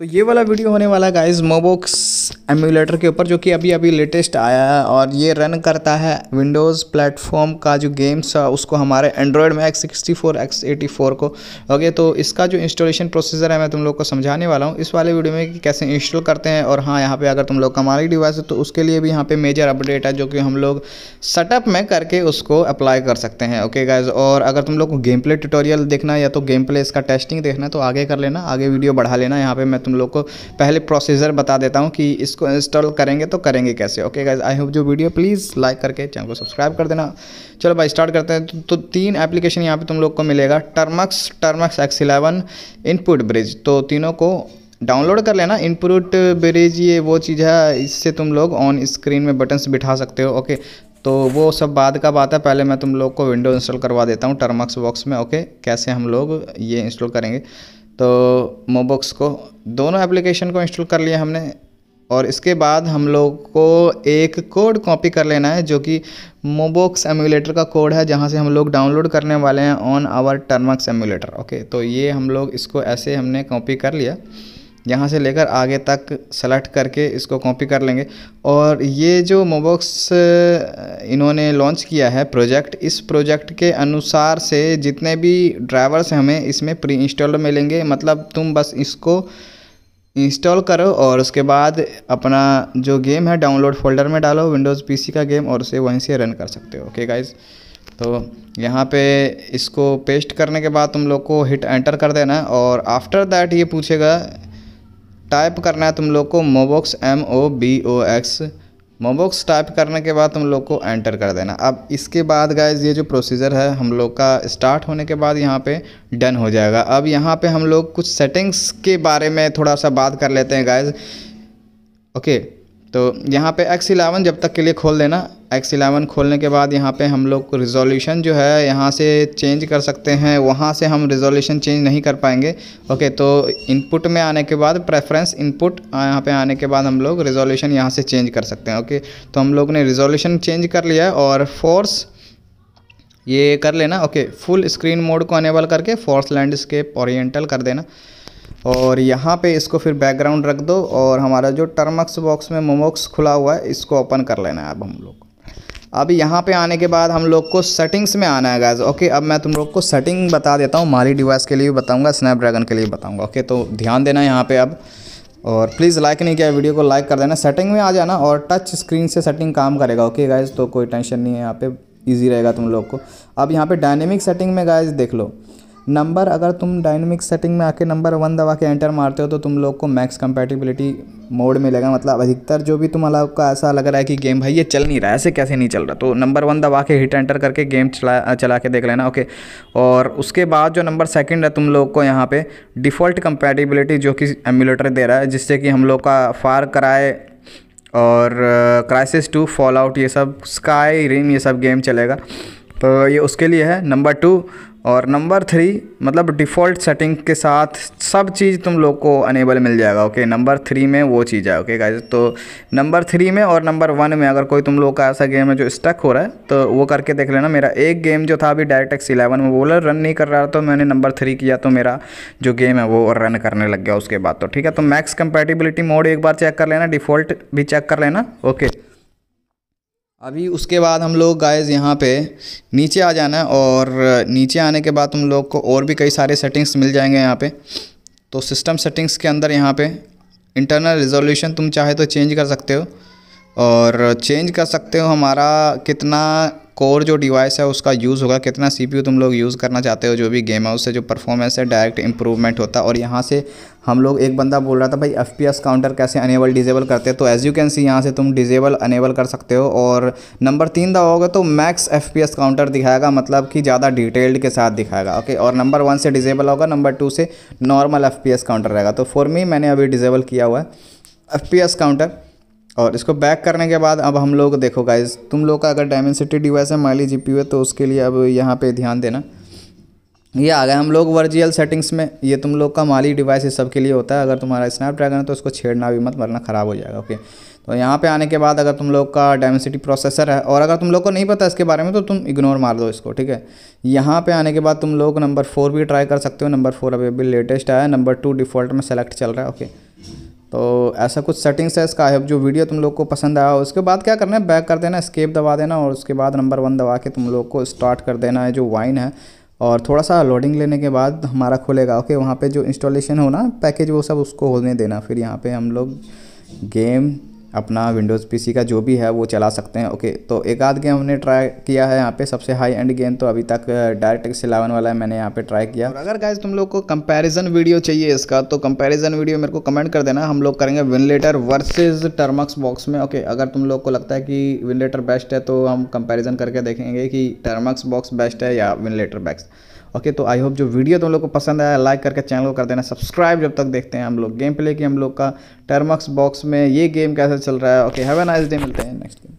तो ये वाला वीडियो होने वाला गाइस मोबोक्स एम्यूलेटर के ऊपर जो कि अभी अभी लेटेस्ट आया है और ये रन करता है विंडोज़ प्लेटफॉर्म का जो गेम्स है उसको हमारे एंड्रॉयड में X sixty four X eighty four को ओके तो इसका जो इंस्टॉलेशन प्रोसीजर है मैं तुम लोग को समझाने वाला हूँ इस वाले वीडियो में कि कैसे इंस्टॉल करते हैं और हाँ यहाँ पर अगर तुम लोग कमाली डिवाइस है तो उसके लिए भी यहाँ पर मेजर अपडेट है जो कि हम लोग सेटअप में करके उसको अप्लाई कर सकते हैं ओके गाइज और अगर तुम लोग को गेम प्ले ट्यूटोरियल देखना या तो गेम प्ले इसका टेस्टिंग देखना तो आगे कर लेना आगे वीडियो बढ़ा लेना यहाँ पर मैं तुम लोग को पहले प्रोसीजर बता देता हूँ कि इसको इंस्टॉल करेंगे तो करेंगे कैसे ओके गाइज आई होप जो वीडियो प्लीज़ लाइक करके चैनल को सब्सक्राइब कर देना चलो भाई स्टार्ट करते हैं तो, तो तीन एप्लीकेशन यहाँ पर तुम लोग को मिलेगा Termux Termux X eleven input bridge तो तीनों को डाउनलोड कर लेना इनपुट ब्रिज ये वो चीज़ है इससे तुम लोग ऑन स्क्रीन में बटन्स बिठा सकते हो ओके तो वो सब बाद का बात है पहले मैं तुम लोग को विंडो इंस्टॉल करवा देता हूँ टर्मक्स बॉक्स में ओके कैसे हम लोग ये इंस्टॉल करेंगे तो मोबॉक्स को दोनों एप्लीकेशन को इंस्टॉल कर लिया हमने और इसके बाद हम लोग को एक कोड कॉपी कर लेना है जो कि मोबॉक्स एमुलेटर का कोड है जहाँ से हम लोग डाउनलोड करने वाले हैं on our Termux emulator okay तो ये हम लोग इसको ऐसे हमने कॉपी कर लिया यहाँ से लेकर आगे तक सेलेक्ट करके इसको कॉपी कर लेंगे और ये जो मोबॉक्स इन्होंने लॉन्च किया है प्रोजेक्ट इस प्रोजेक्ट के अनुसार से जितने भी ड्राइवर्स हमें इसमें प्री इंस्टॉल मिलेंगे मतलब तुम बस इसको इंस्टॉल करो और उसके बाद अपना जो गेम है डाउनलोड फोल्डर में डालो विंडोज़ पी का गेम और उसे वहीं से रन कर सकते हो ओके गाइज़ तो यहाँ पे इसको पेस्ट करने के बाद तुम लोग को हिट एंटर कर देना और आफ्टर दैट ये पूछेगा टाइप करना है तुम लोग को Mobox M O B O X Mobox type करने के बाद तुम लोग को एंटर कर देना अब इसके बाद गाइज ये जो प्रोसीजर है हम लोग का स्टार्ट होने के बाद यहाँ पे डन हो जाएगा अब यहाँ पे हम लोग कुछ सेटिंग्स के बारे में थोड़ा सा बात कर लेते हैं गाइज ओके तो यहाँ पे एक्स इलेवन जब तक के लिए खोल देना एक्स इलेवन खोलने के बाद यहाँ पे हम लोग रिजोल्यूशन जो है यहाँ से चेंज कर सकते हैं वहाँ से हम रिजोल्यूशन चेंज नहीं कर पाएंगे ओके तो इनपुट में आने के बाद प्रेफरेंस इनपुट यहाँ पे आने के बाद हम लोग रिजोल्यूशन यहाँ से चेंज कर सकते हैं ओके तो हम लोग ने रिजोल्यूशन चेंज कर लिया है और फोर्स ये कर लेना ओके फुल स्क्रीन मोड को अनेबल करके फोर्स लैंडस्केप ओरिएंटल कर देना और यहाँ पे इसको फिर बैकग्राउंड रख दो और हमारा जो टर्मक्स बॉक्स में मोमोक्स खुला हुआ है इसको ओपन कर लेना है अब हम लोग अब यहाँ पे आने के बाद हम लोग को सेटिंग्स में आना है गैज़ ओके अब मैं तुम लोग को सेटिंग बता देता हूँ माली डिवाइस के लिए भी बताऊँगा स्नैपड्रैगन के लिए भी बताऊँगा ओके तो ध्यान देना यहाँ पर अब और प्लीज़ लाइक नहीं किया वीडियो को लाइक कर देना सेटिंग में आ जाना और टच स्क्रीन से सेटिंग काम करेगा ओके गाइज़ तो कोई टेंशन नहीं है यहाँ पर ईजी रहेगा तुम लोग को अब यहाँ पर डायनेमिक सेटिंग में गाइज़ देख लो नंबर अगर तुम डायनेमिक सेटिंग में आके नंबर वन दबा के एंटर मारते हो तो तुम लोग को मैक्स कंपेटिबिलिटी मोड मिलेगा मतलब अधिकतर जो भी तुम लोग का ऐसा लग रहा है कि गेम भाई ये चल नहीं रहा है ऐसे कैसे नहीं चल रहा तो नंबर वन दबा के हिट एंटर करके गेम चला चला के देख लेना ओके और उसके बाद जो नंबर सेकेंड है तुम लोग को यहाँ पर डिफ़ॉल्ट कंपेटिबिलिटी जो कि एम्यूलेटर दे रहा है जिससे कि हम लोग का फार कराए और क्राइसिस टू फॉल आउट ये सब स्काई रिम ये सब गेम चलेगा तो ये उसके लिए है नंबर टू और नंबर थ्री मतलब डिफ़ॉल्ट सेटिंग के साथ सब चीज़ तुम लोग को अनेबल मिल जाएगा ओके नंबर थ्री में वो चीज़ है ओके गाइज तो नंबर थ्री में और नंबर वन में अगर कोई तुम लोग का ऐसा गेम है जो स्टक हो रहा है तो वो करके देख लेना मेरा एक गेम जो था अभी डायरेक्ट एक्स इलेवन में बोला रन नहीं कर रहा तो मैंने नंबर थ्री किया तो मेरा जो गेम है वो रन करने लग गया उसके बाद तो ठीक है तो मैक्स कंपेटिबिलिटी मोड एक बार चेक कर लेना डिफ़ॉल्ट भी चेक कर लेना ओके अभी उसके बाद हम लोग गाइस यहाँ पे नीचे आ जाना है और नीचे आने के बाद तुम लोग को और भी कई सारे सेटिंग्स मिल जाएंगे यहाँ पे तो सिस्टम सेटिंग्स के अंदर यहाँ पे इंटरनल रिजोल्यूशन तुम चाहे तो चेंज कर सकते हो और चेंज कर सकते हो हमारा कितना कोर जो डिवाइस है उसका यूज़ होगा कितना सीपीयू तुम लोग यूज़ करना चाहते हो जो भी गेम है उससे जो परफॉर्मेंस है डायरेक्ट इंप्रूवमेंट होता है और यहाँ से हम लोग एक बंदा बोल रहा था भाई एफ काउंटर कैसे अनेबल डिजेबल करते हैं तो एज़ यू कैन सी यहाँ से तुम डिजेबल अनेबल कर सकते हो और नंबर तीन दबाओगे तो मैक्स एफ काउंटर दिखाएगा मतलब कि ज़्यादा डिटेल्ड के साथ दिखाएगा ओके और नंबर वन से डिजेबल होगा नंबर टू से नॉर्मल एफ काउंटर रहेगा तो फॉर मी मैंने अभी डिजेबल किया हुआ है एफ काउंटर और इसको बैक करने के बाद अब हम लोग देखो गाइज तुम लोग का अगर डायमेंसिटी डिवाइस है माली जी है तो उसके लिए अब यहाँ पे ध्यान देना ये आ गए हम लोग वर्जियल सेटिंग्स में ये तुम लोग का माली डिवाइस है सब के लिए होता है अगर तुम्हारा स्नैपड्रैगन है तो उसको छेड़ना भी मत वरना ख़राब हो जाएगा ओके तो यहाँ पे आने के बाद अगर तुम लोग का डायमेंसिटी प्रोसेसर है और अगर तुम लोग को नहीं पता इसके बारे में तो तुम इग्नोर मार दो इसको ठीक है यहाँ पे आने के बाद तुम लोग नंबर फोर भी ट्राई कर सकते हो नंबर फोर अभी अभी लेटेस्ट आया नंबर टू डिफ़ॉल्ट में सेलेक्ट चल रहा है ओके तो ऐसा कुछ सेटिंग्स है इसका है जो वीडियो तुम लोग को पसंद आया उसके बाद क्या करना है बैक कर देना स्केप दबा देना और उसके बाद नंबर वन दबा के तुम लोग को स्टार्ट कर देना है जो वाइन है और थोड़ा सा लोडिंग लेने के बाद हमारा खुलेगा ओके वहाँ पे जो इंस्टॉलेशन होना पैकेज वो सब उसको होने देना फिर यहाँ पे हम लोग गेम अपना विंडोज़ पीसी का जो भी है वो चला सकते हैं ओके तो एक आध गेम हमने ट्राई किया है यहाँ पे सबसे हाई एंड गेम तो अभी तक डायरेक्ट एक्स इलेवन वाला है मैंने यहाँ पे ट्राई किया और अगर गाइज तुम लोग को कंपैरिजन वीडियो चाहिए इसका तो कंपैरिजन वीडियो मेरे को कमेंट कर देना हम लोग करेंगे Winlator versus Termux box में ओके अगर तुम लोग को लगता है कि विन लेटर बेस्ट है तो हम कंपेरिजन करके देखेंगे कि टर्मक्स बॉक्स बेस्ट है या विन लेटर बैक्स ओके तो आई होप जो वीडियो तुम लोग को पसंद आया लाइक करके चैनल को कर देना सब्सक्राइब जब तक देखते हैं हम लोग गेम प्ले की हम लोग का टर्मक्स बॉक्स में ये गेम कैसे चल रहा है okay have a nice day मिलते हैं नेक्स्ट